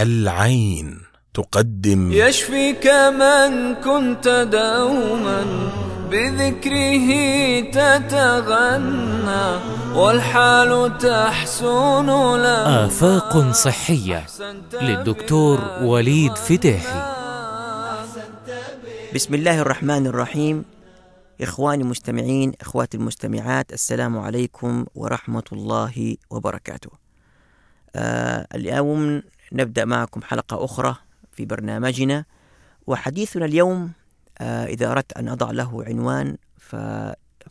العين تقدم يشفيك من كنت دوما بذكره تتغنى والحال تحسن له آفاق صحية للدكتور وليد فتاحي بسم الله الرحمن الرحيم إخواني المستمعين إخواتي المستمعات السلام عليكم ورحمة الله وبركاته آه، اليوم نبدأ معكم حلقة أخرى في برنامجنا وحديثنا اليوم آه، إذا أردت أن أضع له عنوان ف...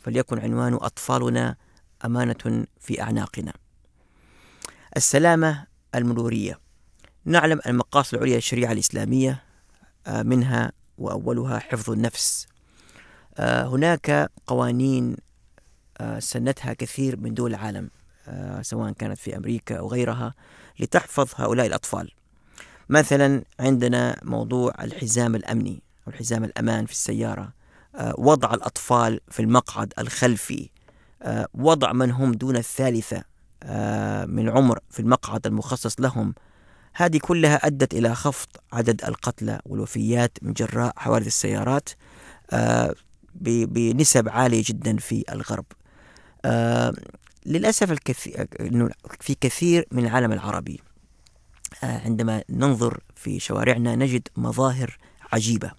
فليكن عنوان أطفالنا أمانة في أعناقنا السلامة المرورية نعلم المقاصد العليا للشريعة الإسلامية آه، منها وأولها حفظ النفس هناك قوانين سنتها كثير من دول العالم آه، سواء كانت في أمريكا أو غيرها لتحفظ هؤلاء الأطفال مثلا عندنا موضوع الحزام الأمني أو الحزام الأمان في السيارة آه، وضع الأطفال في المقعد الخلفي آه، وضع من هم دون الثالثة من عمر في المقعد المخصص لهم هذه كلها أدت إلى خفض عدد القتلى والوفيات من جراء حوادث السيارات بنسب عالية جدا في الغرب للأسف الكثير أنه في كثير من العالم العربي آه، عندما ننظر في شوارعنا نجد مظاهر عجيبة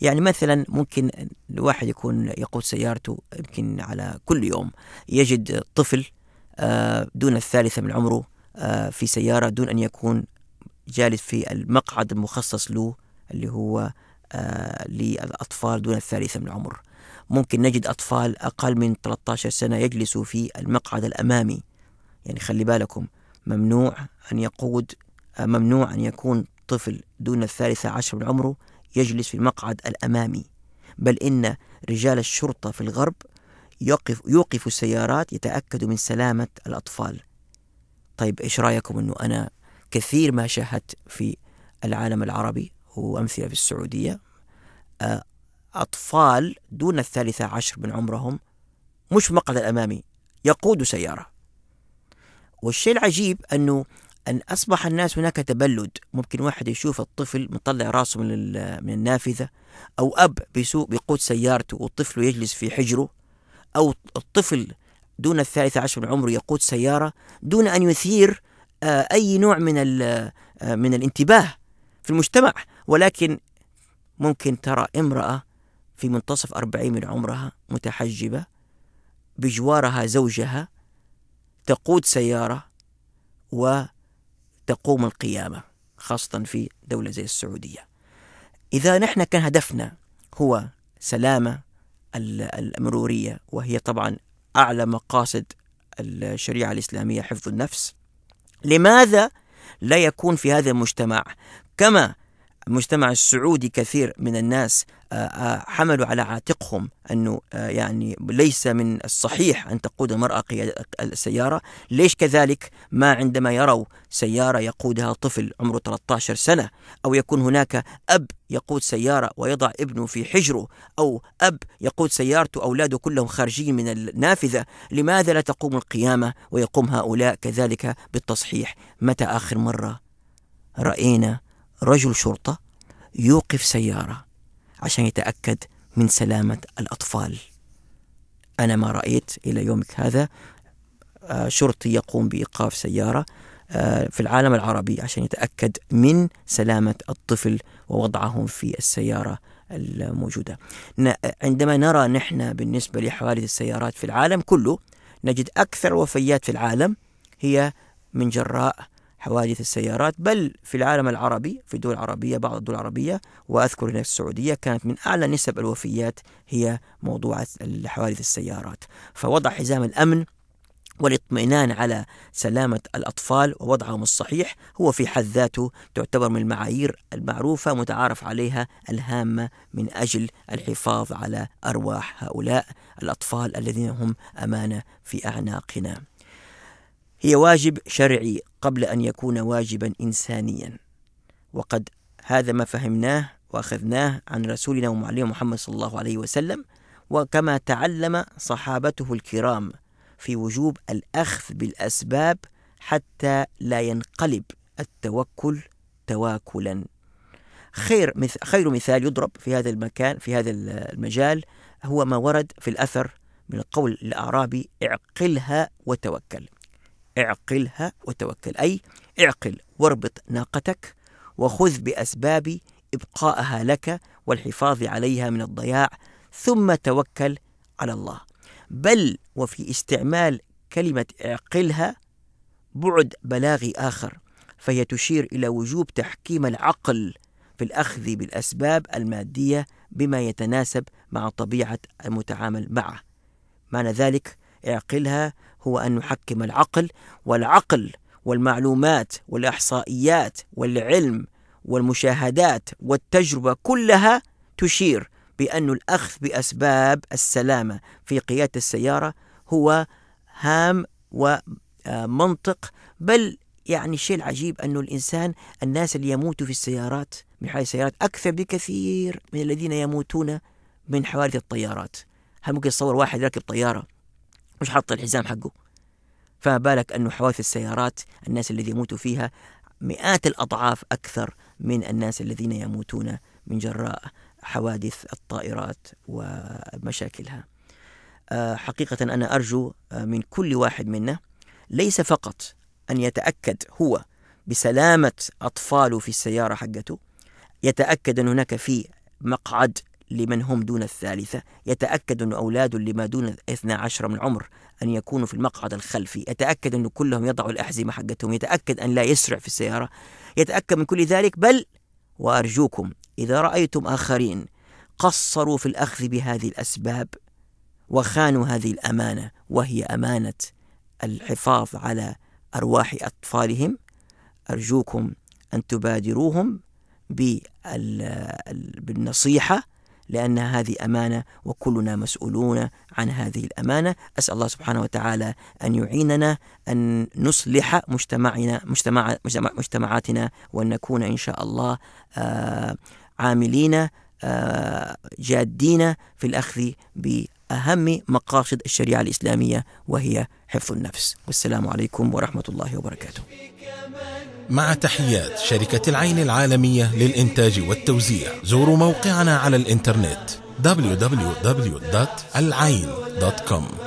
يعني مثلا ممكن الواحد يكون يقود سيارته يمكن على كل يوم يجد طفل آه، دون الثالثة من عمره آه، في سيارة دون أن يكون جالس في المقعد المخصص له اللي هو للأطفال دون الثالثة من العمر ممكن نجد أطفال أقل من 13 سنة يجلسوا في المقعد الأمامي يعني خلي بالكم ممنوع أن يقود آه، ممنوع أن يكون طفل دون الثالثة عشر من عمره يجلس في المقعد الأمامي بل إن رجال الشرطة في الغرب يوقف يوقف السيارات يتأكدوا من سلامة الأطفال طيب إيش رأيكم أنه أنا كثير ما شاهدت في العالم العربي وأمثلة في السعودية آه، أطفال دون الثالثة عشر من عمرهم مش في المقعد الأمامي يقودوا سيارة والشيء العجيب أنه أن أصبح الناس هناك تبلد ممكن واحد يشوف الطفل مطلع راسه من, من النافذة أو أب بيسوق بيقود سيارته والطفل يجلس في حجره أو الطفل دون الثالثة عشر من عمره يقود سيارة دون أن يثير آه، أي نوع من آه، من الانتباه في المجتمع ولكن ممكن ترى امرأة في منتصف أربعين من عمرها متحجبة بجوارها زوجها تقود سيارة وتقوم القيامة خاصة في دولة زي السعودية إذا نحن كان هدفنا هو سلامة المرورية وهي طبعا أعلى مقاصد الشريعة الإسلامية حفظ النفس لماذا لا يكون في هذا المجتمع كما المجتمع السعودي كثير من الناس آه، آه، حملوا على عاتقهم أنه آه، يعني ليس من الصحيح أن تقود المرأة السيارة ليش كذلك ما عندما يروا سيارة يقودها طفل عمره 13 سنة أو يكون هناك أب يقود سيارة ويضع ابنه في حجره أو أب يقود سيارته أولاده كلهم خارجين من النافذة لماذا لا تقوم القيامة ويقوم هؤلاء كذلك بالتصحيح متى آخر مرة رأينا رجل شرطة يوقف سيارة عشان يتأكد من سلامة الأطفال أنا ما رأيت إلى يومك هذا آه، شرطي يقوم بإيقاف سيارة آه، في العالم العربي عشان يتأكد من سلامة الطفل ووضعهم في السيارة الموجودة عندما نرى نحن بالنسبة لحوادث السيارات في العالم كله نجد أكثر وفيات في العالم هي من جراء حوادث السيارات بل في العالم العربي في الدول العربية بعض الدول العربية وأذكر هناك السعودية كانت من أعلى نسب الوفيات هي موضوع حوادث السيارات فوضع حزام الأمن والاطمئنان على سلامة الأطفال ووضعهم الصحيح هو في حد ذاته تعتبر من المعايير المعروفة متعارف عليها الهامة من أجل الحفاظ على أرواح هؤلاء الأطفال الذين هم أمانة في أعناقنا. هي واجب شرعي قبل أن يكون واجبا إنسانيا وقد هذا ما فهمناه وأخذناه عن رسولنا ومعلم محمد صلى الله عليه وسلم وكما تعلم صحابته الكرام في وجوب الأخذ بالأسباب حتى لا ينقلب التوكل تواكلا خير مث... خير مثال يضرب في هذا المكان في هذا المجال هو ما ورد في الأثر من قول الأعرابي اعقلها وتوكل اعقلها وتوكل أي اعقل واربط ناقتك وخذ بأسباب إبقائها لك والحفاظ عليها من الضياع ثم توكل على الله بل وفي استعمال كلمة اعقلها بعد بلاغي آخر فهي تشير إلى وجوب تحكيم العقل في الأخذ بالأسباب المادية بما يتناسب مع طبيعة المتعامل معه معنى ذلك اعقلها هو أن نحكم العقل والعقل والمعلومات والإحصائيات والعلم والمشاهدات والتجربة كلها تشير بأن الأخذ بأسباب السلامة في قيادة السيارة هو هام ومنطق بل يعني الشيء العجيب أنه الإنسان الناس اللي يموتوا في السيارات من حوادث السيارات أكثر بكثير من الذين يموتون من حوادث الطيارات هل ممكن تصور واحد راكب طيارة مش حاط الحزام حقه فما بالك أنه حوادث السيارات الناس الذي يموتوا فيها مئات الأضعاف أكثر من الناس الذين يموتون من جراء حوادث الطائرات ومشاكلها آه، حقيقة أنا أرجو آه، من كل واحد منا ليس فقط أن يتأكد هو بسلامة أطفاله في السيارة حقته يتأكد أن هناك في مقعد لمن هم دون الثالثة يتأكد أن أولاد لما دون 12 من العمر أن يكونوا في المقعد الخلفي يتأكد أن كلهم يضعوا الأحزمة حقتهم يتأكد أن لا يسرع في السيارة يتأكد من كل ذلك بل وأرجوكم إذا رأيتم آخرين قصروا في الأخذ بهذه الأسباب وخانوا هذه الأمانة وهي أمانة الحفاظ على أرواح أطفالهم أرجوكم أن تبادروهم بالنصيحة لأن هذه أمانة وكلنا مسؤولون عن هذه الأمانة أسأل الله سبحانه وتعالى أن يعيننا أن نصلح مجتمعنا مجتمع مجتمعاتنا وأن نكون إن شاء الله آه، عاملين آه، جادين في الأخذ بأهم مقاصد الشريعة الإسلامية وهي حفظ النفس والسلام عليكم ورحمة الله وبركاته مع تحيات شركة العين العالمية للإنتاج والتوزيع زوروا موقعنا على الإنترنت www.العين.com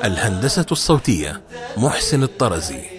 الهندسة الصوتية محسن الطرزي